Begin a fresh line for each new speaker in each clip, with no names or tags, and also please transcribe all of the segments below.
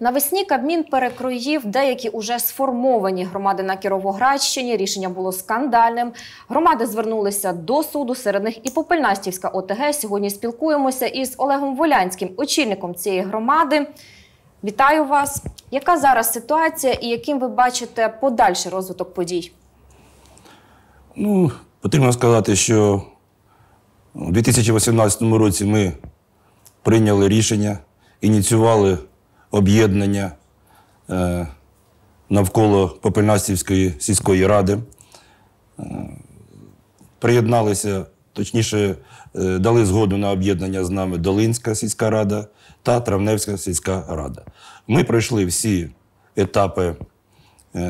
Навесні Кабмін перекроїв деякі уже сформовані громади на Кіровоградщині. Рішення було скандальним. Громади звернулися до суду. Серед них і Попельнастівська ОТГ. Сьогодні спілкуємося із Олегом Волянським, очільником цієї громади. Вітаю вас! Яка зараз ситуація і яким ви бачите подальший розвиток подій?
Ну, потрібно сказати, що у 2018 році ми прийняли рішення, ініціювали об'єднання е, навколо Попельнастівської сільської ради. Е, приєдналися, точніше, е, дали згоду на об'єднання з нами Долинська сільська рада та Травневська сільська рада. Ми пройшли всі етапи,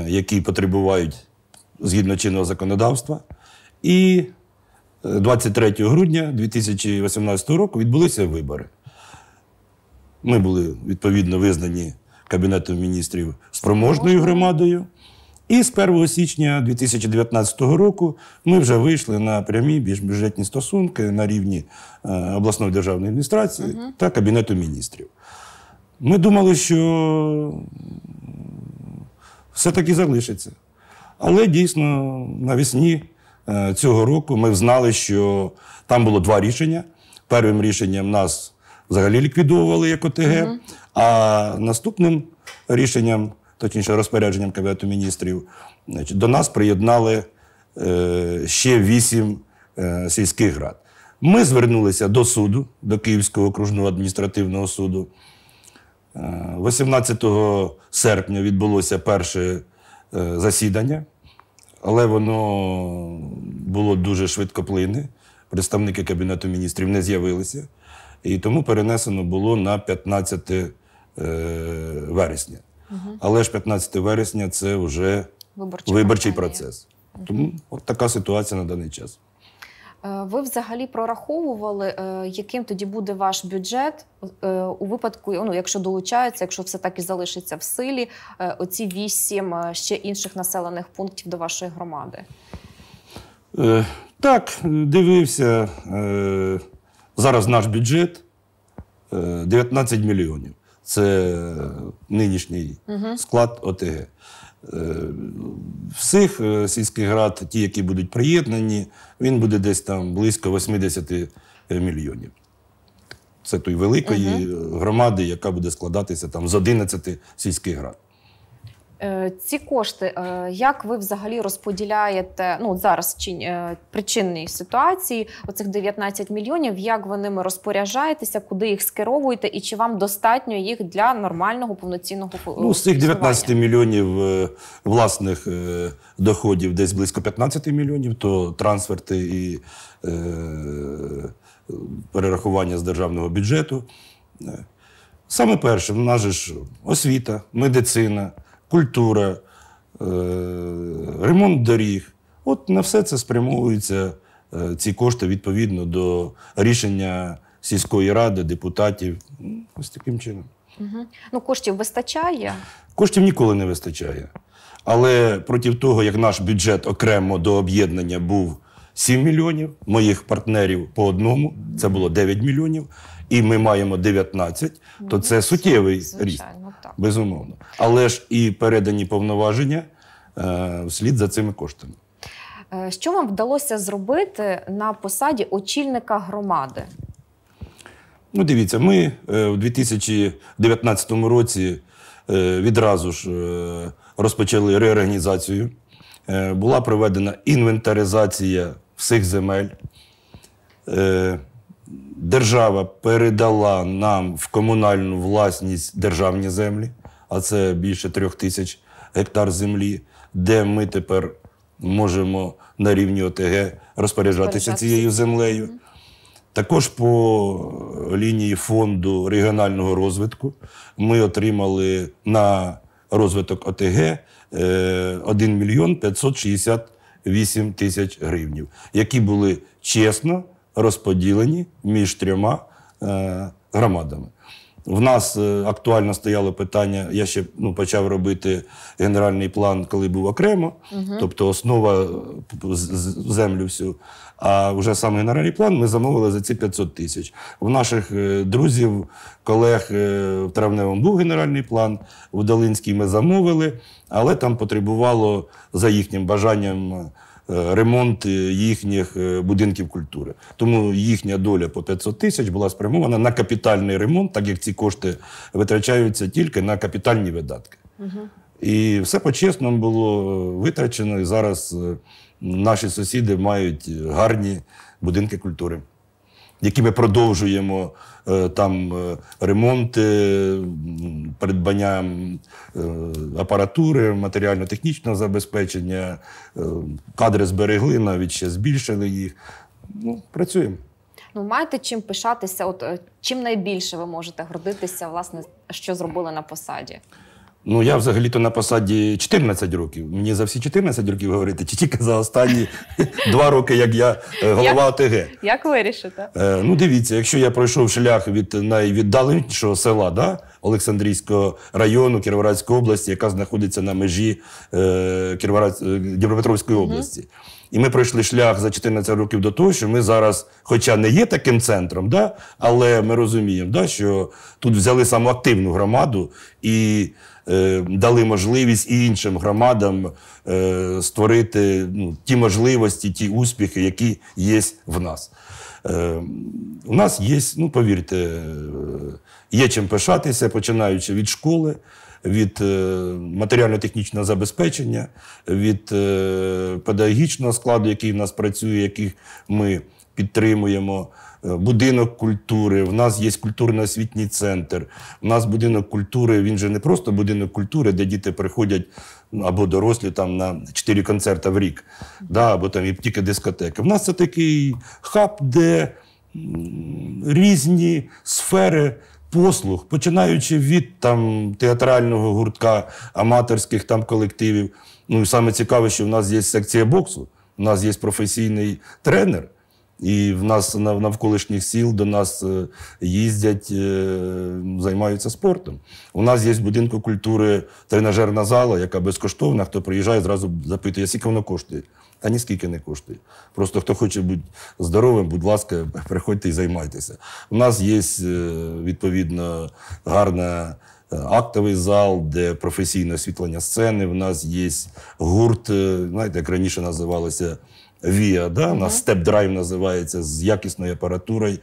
які потребувають згідно чинного законодавства. І 23 грудня 2018 року відбулися вибори. Ми були відповідно визнані Кабінетом міністрів спроможною громадою. І з 1 січня 2019 року ми вже вийшли на прямі бюджетні стосунки на рівні е, обласної державної адміністрації угу. та Кабінету міністрів. Ми думали, що все таки залишиться. Але дійсно навесні е, цього року ми знали, що там було два рішення. Першим рішенням нас взагалі ліквідовували як ОТГ. mm А наступним рішенням, точніше, розпорядженням Кабінету міністрів, значить, до нас приєднали е, ще вісім е, сільських рад. Ми звернулися до суду, до Київського окружного адміністративного суду. 18 е, серпня відбулося перше засідання, але воно було дуже швидкоплинне. Представники Кабінету міністрів не з'явилися і тому перенесено було на 15 е, вересня. Угу. Але ж 15 вересня це вже виборчий, виборчий процес. Угу. Тому от така ситуація на даний час.
Е, ви взагалі прораховували, е, яким тоді буде ваш бюджет у випадку, ну якщо долучається, якщо все так і залишиться в силі, оці вісім ще інших населених пунктів до вашої громади?
Так, дивився. Зараз наш бюджет 19 е, мільйонів. Це нинішній склад ОТГ. Е, всіх е, сільських рад, ті, які будуть приєднані, він буде десь там близько 80 мільйонів. Це той великої громади, яка буде складатися там з 11 сільських град.
Е, ці кошти, е, як ви взагалі розподіляєте ну зараз е, причинної ситуації оцих 19 мільйонів, як ви ними розпоряджаєтеся, куди їх скеровуєте, і чи вам достатньо їх для нормального повноцінного Ну, з цих 19
мільйонів власних доходів, десь близько 15 мільйонів, то трансферти і перерахування з державного бюджету. Саме перше, в нас ж освіта, медицина культура, е, ремонт доріг. От на все це спрямовуються е, ці кошти відповідно до рішення сільської ради, депутатів. Ну, ось таким чином.
Угу. Ну, коштів вистачає?
Коштів ніколи не вистачає. Але проти того, як наш бюджет окремо до об'єднання був 7 мільйонів, моїх партнерів по одному це було 9 мільйонів, і ми маємо 19, то це суттєвий Звичайно так. безумовно. Але ж і передані повноваження е, вслід за цими коштами.
Е, що вам вдалося зробити на посаді очільника громади?
Ну, дивіться, ми е, в 2019 році е, відразу ж е, розпочали реорганізацію. Е, була проведена інвентаризація всіх земель. Е, держава передала нам в комунальну власність державні землі, а це більше трьох тисяч гектар землі, де ми тепер можемо на рівні ОТГ розпоряджатися цією землею. Також по лінії фонду регіонального розвитку ми отримали на розвиток ОТГ 1 е, мільйон 568 тисяч гривнів, які були чесно розподілені між трьома е, громадами. В нас е, актуально стояло питання. Я ще ну, почав робити генеральний план, коли був окремо, угу. тобто основа е, землю всю. А вже сам генеральний план ми замовили за ці 500 тисяч. В наших друзів, колег в травневому був генеральний план. В Долинській ми замовили, але там потребувало за їхнім бажанням ремонт їхніх е, будинків культури. Тому їхня доля по 500 тисяч була спрямована на капітальний ремонт, так як ці кошти витрачаються тільки на капітальні видатки. І все по-чесному було е, витрачено. І зараз е, наші сусіди мають гарні будинки культури які ми продовжуємо е, там е, ремонти, придбання е, апаратури, матеріально-технічного забезпечення, кадри зберегли, навіть ще збільшили їх. Ну, Працюємо.
Ну, маєте чим пишатися? От чим найбільше ви можете гордитися, власне, що зробили на посаді?
Ну, я взагалі-то на посаді 14 років. Мені за всі 14 років говорити, чи тільки за останні два роки, як я е, голова ОТГ.
Як, вирішити?
Е, ну, дивіться, якщо я пройшов шлях від найвіддаленішого села, да, Олександрійського району Кіровоградської області, яка знаходиться на межі е, е Дніпропетровської області. Mm-hmm. І ми пройшли шлях за 14 років до того, що ми зараз, хоча не є таким центром, да, але ми розуміємо, да, що тут взяли саму активну громаду і е, дали можливість і іншим громадам е, створити ну, ті можливості, ті успіхи, які є в нас. Е, У нас є, ну повірте, е, є чим пишатися, починаючи від школи від е, матеріально-технічного забезпечення, від е, педагогічного складу, який в нас працює, який ми підтримуємо. Е, будинок культури, в нас є культурно-освітній центр. У нас будинок культури, він же не просто будинок культури, де діти приходять або дорослі там на 4 концерти в рік, да, або там і тільки дискотеки. У нас це такий хаб, де різні сфери послуг, починаючи від там театрального гуртка, аматорських там колективів. Ну і саме цікаве, що в нас є секція боксу, у нас є професійний тренер. І в нас навколишніх сіл до нас е, їздять, е, займаються спортом. У нас є в будинку культури тренажерна зала, яка безкоштовна. Хто приїжджає, зразу запитує, скільки воно коштує. Та ніскільки не коштує. Просто хто хоче бути здоровим, будь ласка, приходьте і займайтеся. У нас є е, відповідно гарна. Актовий зал, де професійне освітлення сцени. У нас є гурт, знаєте, як раніше називалося Вія, да? Угу. на степ-драйв називається з якісною апаратурою.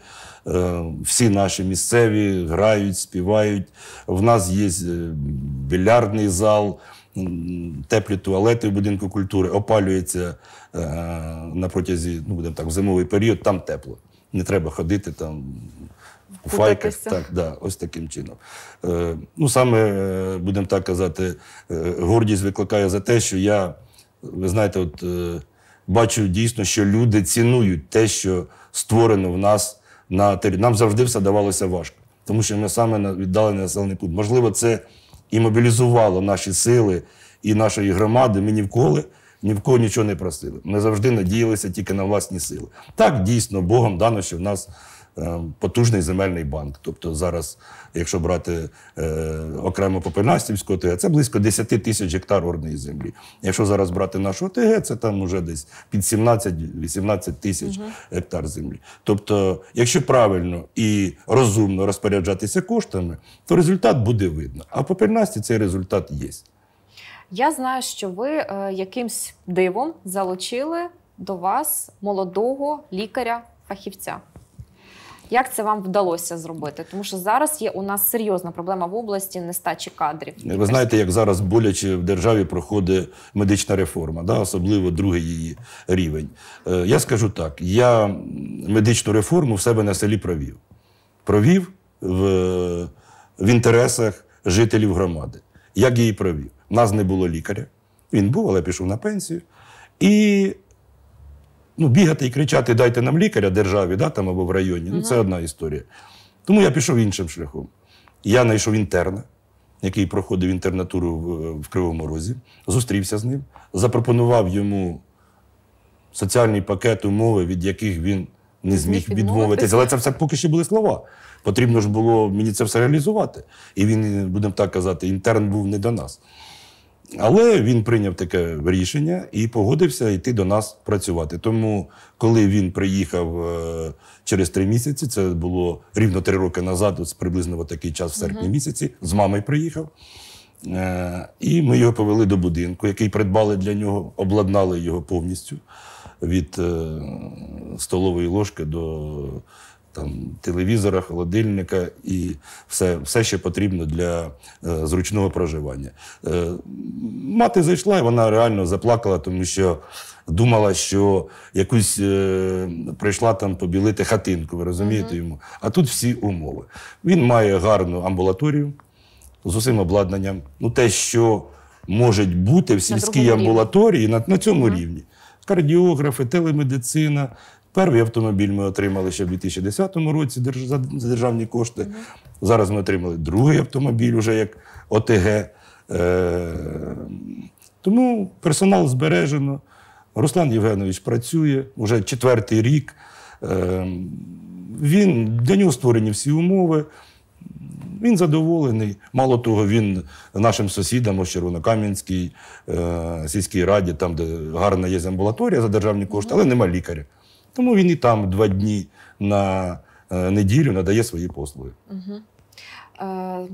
Е, всі наші місцеві грають, співають. В нас є е, більярдний зал, теплі туалети в будинку культури, опалюється е, на протязі, ну будемо так, в зимовий період, там тепло. Не треба ходити там.
У файках, так,
да, ось таким чином. Е, Ну, саме, будемо так казати, гордість викликає за те, що я, ви знаєте, от бачу дійсно, що люди цінують те, що створено в нас на території. Нам завжди все давалося важко, тому що ми саме віддали населений пункт. Можливо, це і мобілізувало наші сили і нашої громади. Ми ні вколи. Ні в кого нічого не просили. Ми завжди надіялися тільки на власні сили. Так дійсно Богом дано, що в нас Е, потужний земельний банк. Тобто, зараз, якщо брати е, окремо Попельнастівську ОТГ, це близько 10 тисяч гектар орної землі. Якщо зараз брати нашу ОТГ, це там уже десь під 17-18 тисяч угу. гектар землі. Тобто, якщо правильно і розумно розпоряджатися коштами, то результат буде видно. А в Попельнасті цей результат є.
Я знаю, що ви е, якимсь дивом залучили до вас молодого лікаря-фахівця. Як це вам вдалося зробити? Тому що зараз є у нас серйозна проблема в області нестачі кадрів.
Ви знаєте, як зараз боляче в державі проходить медична реформа, да? особливо другий її рівень. Е, я скажу так: я медичну реформу в себе на селі провів. Провів в, в інтересах жителів громади. Як її провів? У нас не було лікаря. Він був, але пішов на пенсію. І ну, бігати і кричати Дайте нам лікаря державі да, там або в районі. Ну, це одна історія. Тому я пішов іншим шляхом. Я знайшов інтерна, який проходив інтернатуру в, в Кривому Розі, зустрівся з ним, запропонував йому соціальний пакет умови, від яких він не зміг відмовитися. Але це все поки що були слова. Потрібно ж було мені це все реалізувати. І він, будемо так казати, інтерн був не до нас. Але він прийняв таке рішення і погодився йти до нас працювати. Тому, коли він приїхав е, через три місяці, це було рівно три роки назад, приблизно в такий час в серпні місяці, з мамою приїхав. Е, і ми його повели до будинку, який придбали для нього, обладнали його повністю від е, столової ложки до там телевізора, холодильника і все, все що потрібно для е, зручного проживання. Е, мати зайшла, і вона реально заплакала, тому що думала, що якусь е, прийшла там побілити хатинку. Ви розумієте йому? А тут всі умови. Він має гарну амбулаторію з усім обладнанням. Ну, те, що може бути в сільській на амбулаторії на, на цьому рівні. Кардіографи, телемедицина, Перший автомобіль ми отримали ще в 2010 році за державні кошти. Зараз ми отримали другий автомобіль, уже як ОТГ. Е, тому персонал збережено. Руслан Євгенович працює вже четвертий рік. Е, він для нього створені всі умови. Він задоволений. Мало того, він нашим сусідам у Червонокам'янській е, сільській раді, там де гарна є амбулаторія за державні кошти, але нема лікаря. Тому він і там два дні на е, неділю надає свої послуги.
Угу.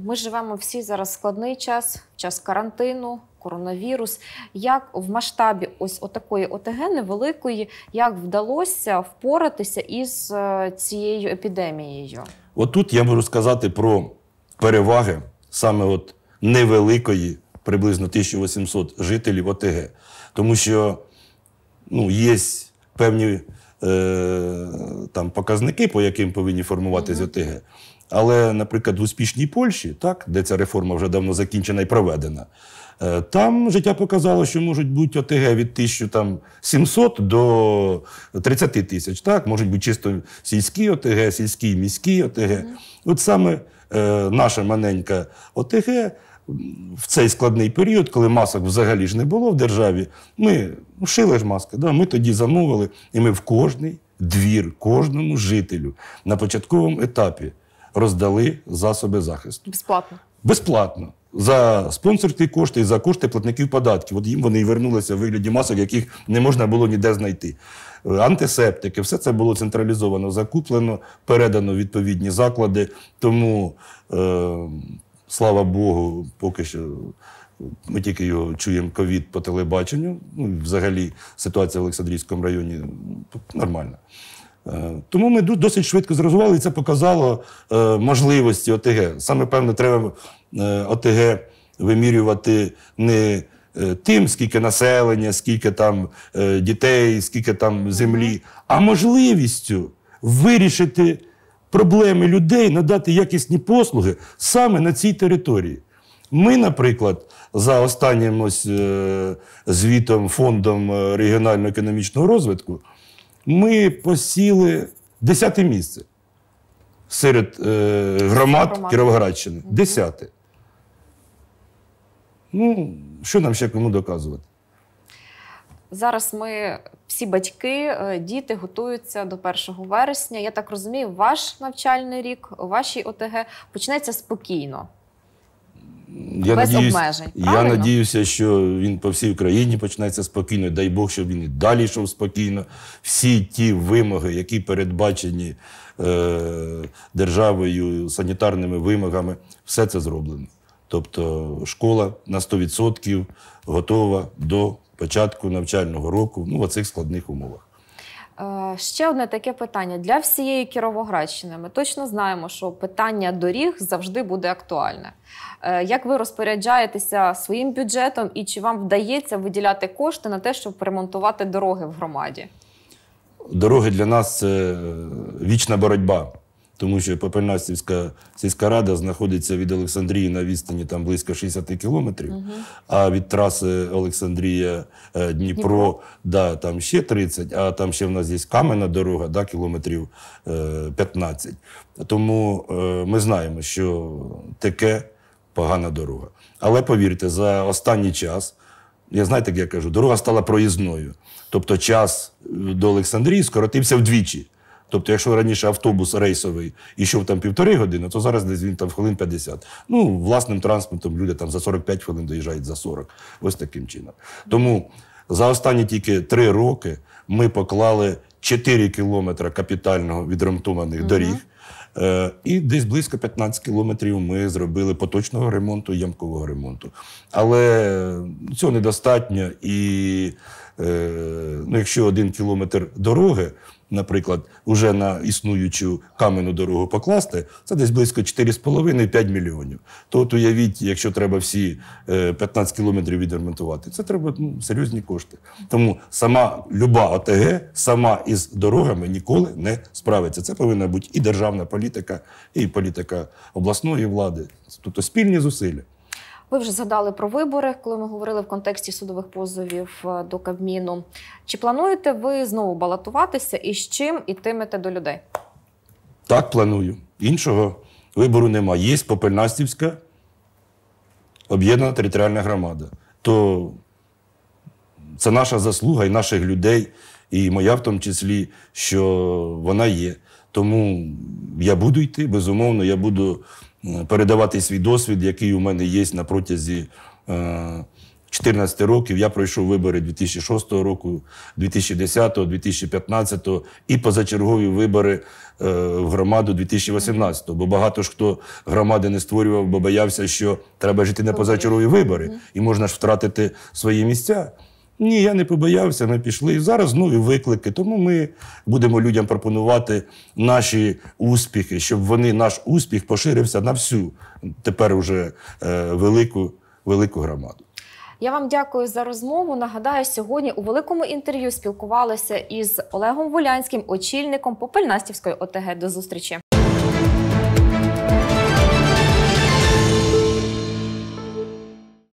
Ми живемо всі зараз складний час, час карантину, коронавірус. Як в масштабі ось отакої ОТГ невеликої, як вдалося впоратися із е, цією епідемією?
Отут я можу сказати про переваги саме от невеликої, приблизно 1800 жителів ОТГ, тому що ну, є певні Е, там показники, по яким повинні формуватися ОТГ. Але, наприклад, в успішній Польщі, так, де ця реформа вже давно закінчена і проведена, е, там життя показало, що можуть бути ОТГ від 1700 до 30 тисяч. Так, можуть бути чисто сільські ОТГ, сільські міські ОТГ. От саме е, наша маленька ОТГ в цей складний період, коли масок взагалі ж не було в державі, ми шили ж маски. Да? Ми тоді замовили, і ми в кожний двір, кожному жителю на початковому етапі роздали засоби захисту. Безплатно. Безплатно. За спонсорські кошти і за кошти платників податків. От їм вони і вернулися в вигляді масок, яких не можна було ніде знайти. Антисептики, все це було централізовано, закуплено, передано відповідні заклади. Тому е, слава Богу, поки що ми тільки його чуємо ковід по телебаченню. Ну, Взагалі ситуація в Олександрійському районі нормальна. Е, тому ми досить швидко зрозуміли, і це показало е, можливості ОТГ. Саме певно, треба е, ОТГ вимірювати не тим, скільки населення, скільки там дітей, скільки там землі, а можливістю вирішити проблеми людей надати якісні послуги саме на цій території. Ми, наприклад, за останнім ось е, звітом фондом е, регіонально економічного розвитку, ми посіли десяте місце серед е, громад Кіровоградщини. Десяте. Ну, що нам ще кому доказувати?
Зараз ми всі батьки, е, діти готуються до 1 вересня. Я так розумію, ваш навчальний рік, вашій ОТГ почнеться спокійно.
Я Без надіюсь, обмежень. Правильно? Я надіюся, що він по всій Україні почнеться спокійно. Дай Бог, щоб він і далі йшов спокійно. Всі ті вимоги, які передбачені е, державою, санітарними вимогами, все це зроблено. Тобто школа на 100% готова до початку навчального року, ну в цих складних умовах.
Е, ще одне таке питання для всієї Кіровоградщини. Ми точно знаємо, що питання доріг завжди буде актуальне. Е, як ви розпоряджаєтеся своїм бюджетом і чи вам вдається виділяти кошти на те, щоб ремонтувати дороги в громаді?
Дороги для нас це вічна боротьба тому що Попельнастівська сільська рада знаходиться від Олександрії на відстані там близько 60 кілометрів, угу. а від траси Олександрія е, Дніпро, да, там ще 30, а там ще в нас є кам'яна дорога, да, кілометрів 15. Е, тому е, ми знаємо, що таке погана дорога. Але повірте, за останній час. Я знаєте, як я кажу, дорога стала проїзною. Тобто час до Олександрії скоротився вдвічі. Тобто, якщо раніше автобус рейсовий йшов там півтори години, то зараз десь він там хвилин 50. Ну, власним транспортом люди там за 45 хвилин доїжджають за 40. Ось таким чином. Тому за останні тільки три роки ми поклали 4 кілометри капітального відремонтованих угу. доріг. Е, і десь близько 15 кілометрів ми зробили поточного ремонту, ямкового ремонту. Але е, цього недостатньо. І е, ну, якщо один кілометр дороги, наприклад, уже на існуючу каменну дорогу покласти, це десь близько 4,5-5 мільйонів. То от уявіть, якщо треба всі 15 е, кілометрів відремонтувати, це треба ну, серйозні кошти. Тому сама люба ОТГ, сама із дорогами ніколи не справиться. Це повинна бути і державна політика, і політика обласної влади, тобто спільні зусилля.
Ви вже згадали про вибори, коли ми говорили в контексті судових позовів е, до Кабміну. Чи плануєте ви знову балотуватися і з чим ітимете до людей?
Так, планую. Іншого вибору немає. Є Попельнастівська об'єднана територіальна громада. То це наша заслуга і наших людей, і моя в тому числі, що вона є. Тому я буду йти, безумовно, я буду передавати свій досвід, який у мене є на протязі 14 е, років. Я пройшов вибори 2006 року, 2010, 2015 і позачергові вибори е, в громаду 2018. Бо багато ж хто громади не створював, бо боявся, що треба жити на позачергові вибори, і можна ж втратити свої місця. Ні, я не побоявся, Ми пішли. зараз нові виклики. Тому ми будемо людям пропонувати наші успіхи, щоб вони наш успіх поширився на всю тепер уже е, велику, велику громаду.
Я вам дякую за розмову. Нагадаю, сьогодні у великому інтерв'ю спілкувалися із Олегом Волянським, очільником Попельнастівської ОТГ. До зустрічі.